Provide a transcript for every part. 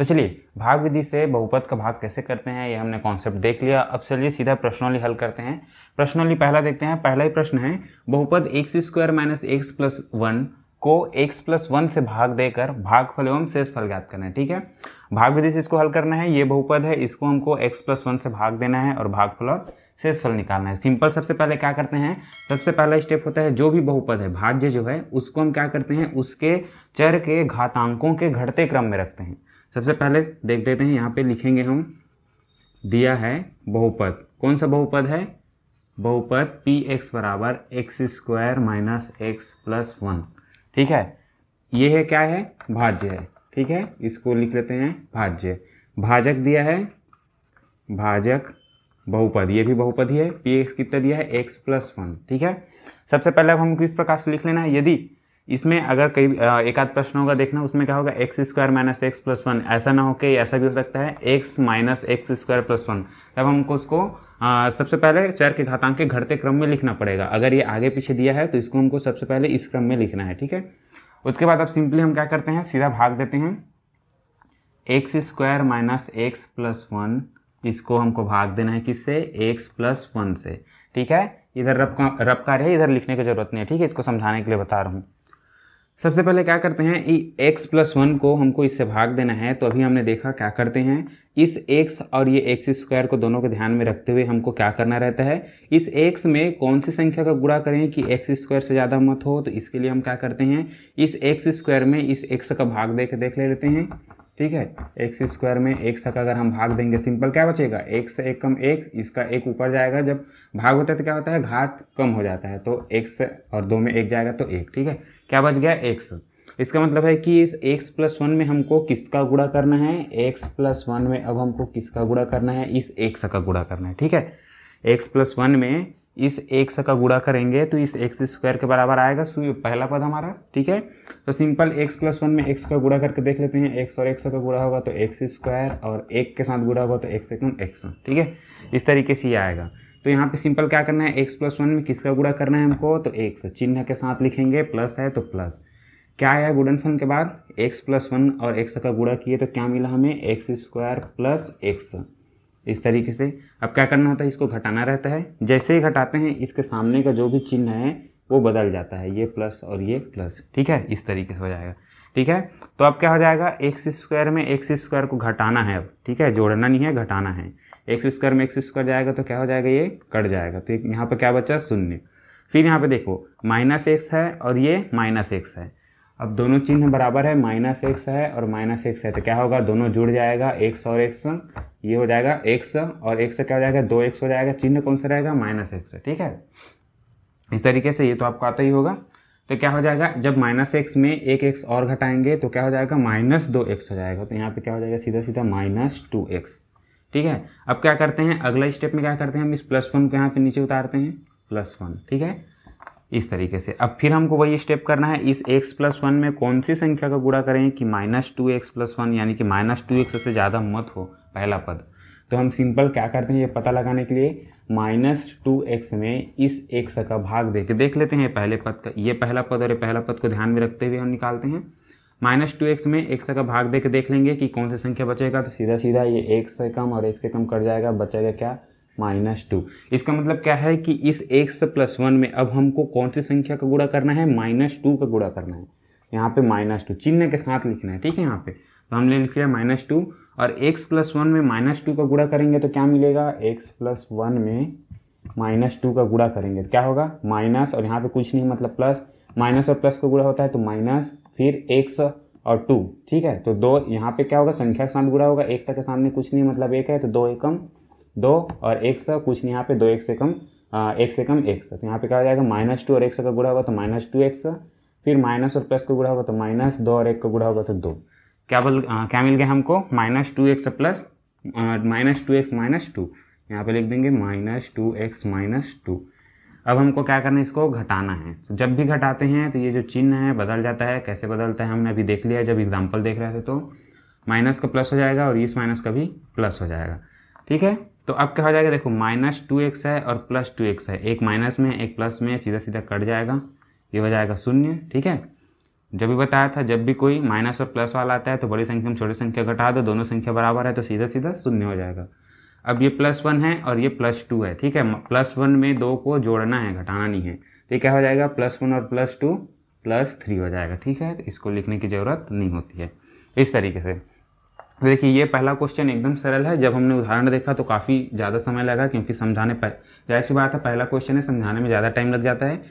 तो चलिए भाग विधि से बहुपद का भाग कैसे करते हैं ये हमने कॉन्सेप्ट देख लिया अब चलिए सीधा प्रश्नोली हल करते हैं प्रश्नोली पहला देखते हैं पहला ही प्रश्न है बहुपद x square minus x plus one को एक्स प्लस वन से भाग देकर भागफल एवं शेषफल ज्ञात करना है ठीक है भाग विधि से इसको हल करना है ये बहुपद है इसको हमको एक्स प्लस वन से भाग देना है और भागफल और शेषफल निकालना है सिंपल सबसे पहले क्या करते हैं सबसे पहला स्टेप होता है जो भी बहुपद है भाज्य जो है उसको हम क्या करते हैं उसके चर के घातांकों के घटते क्रम में रखते हैं सबसे पहले देख देते हैं यहाँ पे लिखेंगे हम दिया है बहुपद कौन सा बहुपद है बहुपद पी एक्स बराबर x square minus x plus one ठीक है ये है क्या है भाज्य है ठीक है इसको लिख लेते हैं भाज्य भाजक दिया है भाजक बहुपद ये भी बहुपद ही है पी एक्स कितना दिया है एक्स प्लस वन ठीक है सबसे पहले अब हमको इस प्रकार से लिख लेना है यदि इसमें अगर कई एक आध प्रश्न होगा देखना उसमें क्या होगा x square minus x plus one ऐसा ना हो कि ऐसा भी हो सकता है x minus x square plus one तब हमको उसको आ, सबसे पहले चर के घातांक के घटते क्रम में लिखना पड़ेगा अगर ये आगे पीछे दिया है तो इसको हमको सबसे पहले इस क्रम में लिखना है ठीक है उसके बाद अब सिंपली हम क्या करते हैं सीधा भाग देते हैं x square minus x plus one इसको हमको भाग देना है किससे एक्स प्लस वन से ठीक है इधर रब का रब का है इधर लिखने की जरूरत नहीं है ठीक है इसको समझाने के लिए बता रहा हूँ सबसे पहले क्या करते हैं x एक्स प्लस वन को हमको इससे भाग देना है तो अभी हमने देखा क्या करते हैं इस एक्स और ये एक्स स्क्वायर को दोनों को ध्यान में रखते हुए हमको क्या करना रहता है इस एक्स में कौन सी संख्या का गुणा करें कि एक्स स्क्वायर से ज़्यादा मत हो तो इसके लिए हम क्या करते हैं इस एक्स स्क्वायर में इस एक्स का भाग देख देख ले लेते हैं ठीक है एक्स स्क्वायर में एक सक अगर हम भाग देंगे सिंपल क्या बचेगा एक से एक कम एक इसका एक ऊपर जाएगा जब भाग होता है तो क्या होता है घात कम हो जाता है तो एक से और दो में एक जाएगा तो एक ठीक है क्या बच गया एक से इसका मतलब है कि इस एक्स प्लस वन में हमको किसका गुड़ा करना है एक्स प्लस वन में अब हमको किसका गुड़ा करना है इस एक का गुड़ा करना है ठीक है एक्स प्लस वन में इस एक्स का गुड़ा करेंगे तो इस एक्स स्क्वायर के बराबर आएगा सो पहला पद हमारा ठीक है तो सिंपल एक्स प्लस वन में एक्स का गुड़ा करके देख लेते हैं एक्स और एक्स का गुड़ा होगा तो एक्स स्क्वायर और एक के साथ गुड़ा होगा तो एक्स एकम एक्स ठीक है इस तरीके से ये आएगा तो यहाँ पे सिंपल क्या करना है एक्स प्लस वन में किसका गुड़ा करना है हमको तो एक्स चिन्ह के साथ लिखेंगे प्लस है तो प्लस क्या आया गुणनफल के बाद एक्स प्लस वन और एक्स का गुड़ा किए तो क्या मिला हमें एक्स स्क्वायर प्लस एक्स इस तरीके से अब क्या करना होता है इसको घटाना रहता है जैसे ही घटाते हैं इसके सामने का जो भी चिन्ह है वो बदल जाता है ये प्लस और ये प्लस ठीक है इस तरीके से हो जाएगा ठीक है तो अब क्या हो जाएगा एक्स स्क्वायर में एक्स स्क्वायर को घटाना है अब ठीक है जोड़ना नहीं है घटाना है एक्स स्क्वायर में एक्स स्क्वायर जाएगा तो क्या हो जाएगा ये कट जाएगा तो यहाँ पर क्या बचा शून्य फिर यहाँ पे देखो माइनस एक्स है और ये माइनस एक्स है अब दोनों चिन्ह बराबर है माइनस एक्स है और माइनस एक्स है तो क्या होगा दोनों जुड़ जाएगा एक्स और एक्स ये हो जाएगा एक्स और एक्स क्या हो जाएगा दो एक्स हो जाएगा चिन्ह कौन सा रहेगा माइनस एक्स ठीक है इस तरीके से ये तो आपको आता ही होगा तो क्या हो जाएगा जब माइनस एक्स में एक एक्स और घटाएंगे तो क्या हो जाएगा माइनस दो एक्स हो जाएगा तो यहाँ पे क्या हो जाएगा सीधा सीधा माइनस टू एक्स ठीक है अब क्या करते हैं अगला स्टेप में क्या करते हैं हम इस प्लस वन को यहाँ से नीचे उतारते हैं प्लस वन ठीक है इस तरीके से अब फिर हमको वही स्टेप करना है इस x प्लस वन में कौन सी संख्या का गुड़ा करें कि minus two x plus one यानी कि माइनस टू एक्स से ज़्यादा मत हो पहला पद तो हम सिंपल क्या करते हैं ये पता लगाने के लिए माइनस टू एक्स में इस x का भाग दे के देख लेते हैं पहले पद का ये पहला पद और ये पहला पद को ध्यान में रखते हुए हम निकालते हैं माइनस टू एक्स में एक्स का भाग दे के देख लेंगे कि कौन सी संख्या बचेगा तो सीधा सीधा ये एक से कम और एक से कम कट जाएगा बचेगा क्या माइनस टू इसका मतलब क्या है कि इस एक्स प्लस वन में अब हमको कौन सी संख्या का गुड़ा करना है माइनस टू का गुड़ा करना है यहाँ पे माइनस टू चिन्ह के साथ लिखना है ठीक है यहाँ पे तो हमने लिख लिया माइनस टू और एक्स प्लस वन में माइनस टू का गुड़ा करेंगे तो क्या मिलेगा एक्स प्लस वन में माइनस टू का गुड़ा करेंगे क्या होगा माइनस और यहाँ पे कुछ नहीं मतलब प्लस माइनस और प्लस का गुड़ा होता है तो माइनस फिर एक्स और टू ठीक है तो दो यहाँ पे क्या होगा संख्या के साथ गुड़ा होगा एक के सामने कुछ नहीं मतलब एक है तो दो एकम दो और एक सौ कुछ नहीं यहाँ पे दो एक से कम एक से कम एक सौ तो यहाँ पे क्या हो जाएगा माइनस टू और एक सौ का गुड़ा होगा तो माइनस टू एक सौ फिर माइनस और प्लस का गुड़ा होगा तो माइनस दो और एक का गुड़ा होगा तो दो क्या बोल क्या मिल गया हमको minus two x plus minus two x minus two यहाँ पर लिख देंगे minus two x minus two अब हमको क्या करना है इसको घटाना है तो जब भी घटाते हैं तो ये जो चिन्ह है बदल जाता है कैसे बदलता है हमने अभी देख लिया जब एग्जाम्पल देख रहे थे तो माइनस का प्लस हो जाएगा और इस माइनस का भी प्लस हो जाएगा ठीक है तो अब क्या हो जाएगा देखो माइनस टू एक्स है और प्लस टू एक्स है एक माइनस में एक प्लस में सीधा सीधा कट जाएगा ये हो जाएगा शून्य ठीक है जब भी बताया था जब भी कोई माइनस और प्लस वाला आता है तो बड़ी संख्या में छोटी संख्या घटा दो दोनों संख्या बराबर है तो सीधा सीधा शून्य हो जाएगा अब ये प्लस वन है और ये प्लस टू है ठीक है प्लस वन में दो को जोड़ना है घटाना नहीं है तो क्या हो जाएगा प्लस वन और प्लस टू प्लस थ्री हो जाएगा ठीक है इसको लिखने की ज़रूरत नहीं होती है इस तरीके से तो देखिए ये पहला क्वेश्चन एकदम सरल है जब हमने उदाहरण देखा तो काफ़ी ज़्यादा समय लगा क्योंकि समझाने पर जाहिर सी बात है पहला क्वेश्चन है समझाने में ज़्यादा टाइम लग जाता है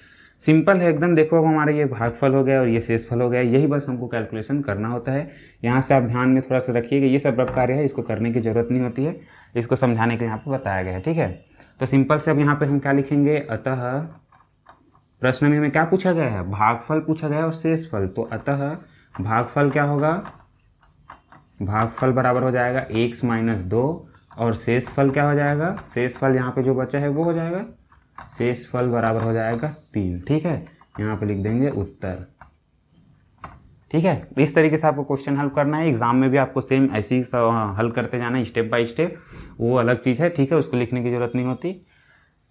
सिंपल है एकदम देखो अब हमारा ये भागफल हो गया और ये शेषफल हो गया यही बस हमको कैलकुलेशन करना होता है यहाँ से आप ध्यान में थोड़ा सा रखिएगा ये सब रब कार्य है इसको करने की ज़रूरत नहीं होती है इसको समझाने के लिए यहाँ पर बताया गया है ठीक है तो सिंपल से अब यहाँ पर हम क्या लिखेंगे अतः प्रश्न में हमें क्या पूछा गया है भागफल पूछा गया है और शेषफल तो अतः भागफल क्या होगा भागफल बराबर हो जाएगा एक्स माइनस दो और शेष फल क्या हो जाएगा शेष फल यहाँ पे जो बचा है वो हो जाएगा शेष फल बराबर हो जाएगा तीन ठीक है यहाँ पे लिख देंगे उत्तर ठीक है इस तरीके से आपको क्वेश्चन हल करना है एग्जाम में भी आपको सेम ऐसी हल करते जाना है स्टेप बाय स्टेप वो अलग चीज़ है ठीक है उसको लिखने की जरूरत नहीं होती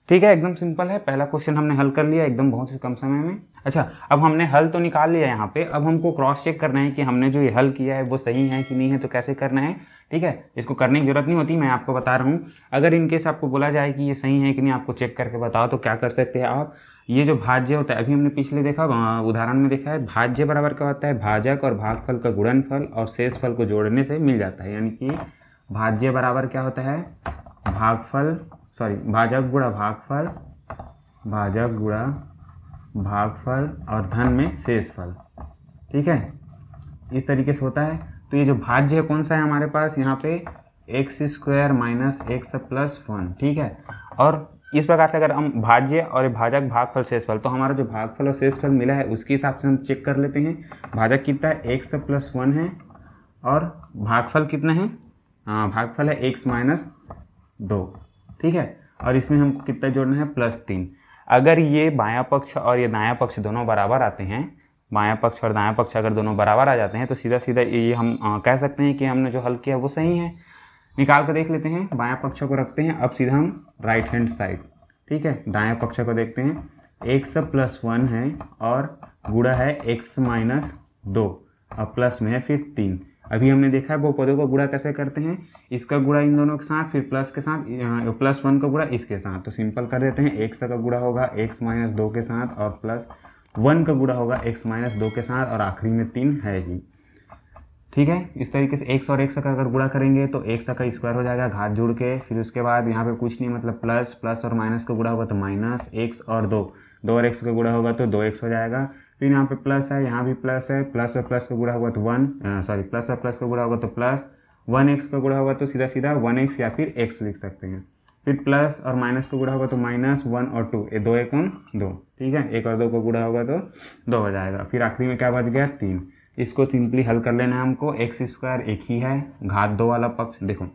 ठीक है एकदम सिंपल है पहला क्वेश्चन हमने हल कर लिया एकदम बहुत से कम समय में अच्छा अब हमने हल तो निकाल लिया यहाँ पे अब हमको क्रॉस चेक करना है कि हमने जो ये हल किया है वो सही है कि नहीं है तो कैसे करना है ठीक है इसको करने की ज़रूरत नहीं होती मैं आपको बता रहा हूँ अगर इनकेस आपको बोला जाए कि ये सही है कि नहीं आपको चेक करके बताओ तो क्या कर सकते हैं आप ये जो भाज्य होता है अभी हमने पिछले देखा उदाहरण में देखा है भाज्य बराबर क्या होता है भाजक और भागफल का गुणनफल और शेष फल को जोड़ने से मिल जाता है यानी कि भाज्य बराबर क्या होता है भागफल सॉरी भाजक गुणा भागफल भाजक गुणा भागफल और धन में शेषफल ठीक है इस तरीके से होता है तो ये जो भाज्य है कौन सा है हमारे पास यहाँ पे x square minus x plus one ठीक है और इस प्रकार से अगर हम भाज्य और भाजक भागफल शेषफल तो हमारा जो भागफल और शेषफल मिला है उसके हिसाब से हम चेक कर लेते हैं भाजक कितना है एक्स प्लस वन है और भागफल कितना है हाँ, भागफल है एक्स माइनस दो ठीक है और इसमें हमको कितना जोड़ना है प्लस तीन अगर ये बायां पक्ष और ये दायां पक्ष दोनों बराबर आते हैं बायां पक्ष और दायां पक्ष अगर दोनों बराबर आ जाते हैं तो सीधा सीधा ये हम आ, कह सकते हैं कि हमने जो हल किया वो सही है निकाल कर देख लेते हैं बायां पक्ष को रखते हैं अब सीधा हम राइट हैंड साइड ठीक है दायां पक्ष को देखते हैं एक्स प्लस वन है और गुड़ा है एक्स माइनस दो और प्लस में है फिर तीन अभी हमने देखा है बहुपदों का गुड़ा कैसे करते हैं इसका गुड़ा इन दोनों के साथ फिर प्लस के साथ प्लस वन का गुड़ा इसके साथ तो सिंपल कर देते हैं एक्स का गुड़ा होगा एक्स माइनस दो के साथ और प्लस वन का गुड़ा होगा एक्स माइनस दो के साथ और आखिरी में तीन है ही ठीक है इस तरीके से एक्स और एक्स का अगर गुड़ा करेंगे तो एक का स्क्वायर हो जाएगा घात जुड़ के फिर उसके बाद यहाँ पे कुछ नहीं मतलब प्लस प्लस और माइनस का गुड़ा होगा तो माइनस एक्स और दो दो और एक्स का गुड़ा होगा तो दो एक्स हो जाएगा फिर तो यहाँ पे प्लस है यहाँ भी प्लस है प्लस और प्लस का गुड़ा होगा तो वन सॉरी प्लस और प्लस का गुड़ा होगा तो प्लस वन एक्स का गुड़ा होगा तो सीधा सीधा वन एक्स या फिर एक्स लिख सकते हैं फिर प्लस और माइनस का गुड़ा होगा तो माइनस वन और टू ये दो एक दो ठीक है एक और दो का गुड़ा होगा तो दो हो जाएगा फिर आखिरी में क्या बच गया तीन इसको सिंपली हल कर लेना है हमको एक्स स्क्वायर एक ही है घात दो वाला पक्ष देखो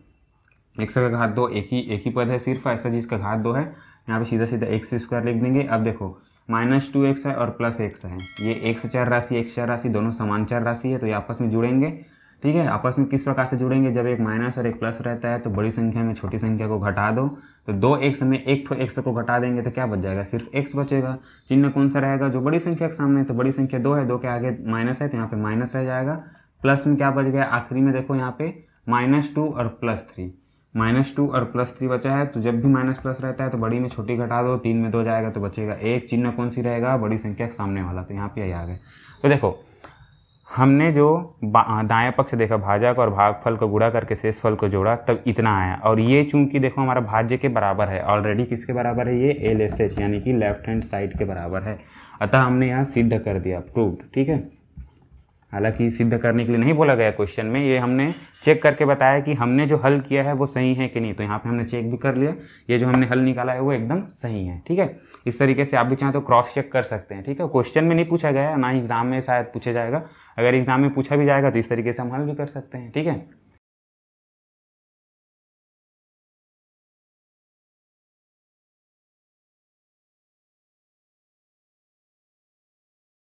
एक्स का घात दो एक ही एक ही पद है सिर्फ ऐसा जिसका घात दो है यहाँ पे सीधा सीधा एक्स स्क्वायर लिख देंगे अब देखो माइनस टू एक्स है और प्लस एक्स है ये एक्स चार राशि एक्स चार राशि दोनों समान चार राशि है तो ये आपस में जुड़ेंगे ठीक है आपस में किस प्रकार से जुड़ेंगे जब एक माइनस और एक प्लस रहता है तो बड़ी संख्या में छोटी संख्या को घटा दो तो दो एक्स में एक ठो एक्स को घटा देंगे तो क्या बच जाएगा सिर्फ एक्स बचेगा चिन्ह कौन सा रहेगा जो बड़ी संख्या के सामने तो बड़ी संख्या दो है दो के आगे माइनस है तो यहाँ पे माइनस रह जाएगा प्लस में क्या बच गया आखिरी में देखो यहाँ पे माइनस टू और प्लस थ्री माइनस टू और प्लस थ्री बचा है तो जब भी माइनस प्लस रहता है तो बड़ी में छोटी घटा दो तीन में दो जाएगा तो बचेगा एक चिन्ह कौन सी रहेगा बड़ी संख्या के सामने वाला तो यहाँ पे यही आ गए तो देखो हमने जो दाया पक्ष देखा भाजक और भागफल को गुड़ा करके शेषफल को जोड़ा तब इतना आया और ये चूंकि देखो हमारा भाज्य के बराबर है ऑलरेडी किसके बराबर है ये एल एस एच यानी कि लेफ्ट हैंड साइड के बराबर है अतः हमने यहाँ सिद्ध कर दिया प्रूव्ड ठीक है हालांकि सिद्ध करने के लिए नहीं बोला गया क्वेश्चन में ये हमने चेक करके बताया कि हमने जो हल किया है वो सही है कि नहीं तो यहाँ पे हमने चेक भी कर लिया ये जो हमने हल निकाला है वो एकदम सही है ठीक है इस तरीके से आप भी चाहें तो क्रॉस चेक कर सकते हैं ठीक है क्वेश्चन में नहीं पूछा गया ना ही एग्जाम में शायद पूछा जाएगा अगर एग्जाम में पूछा भी जाएगा तो इस तरीके से हम हल भी कर सकते हैं ठीक है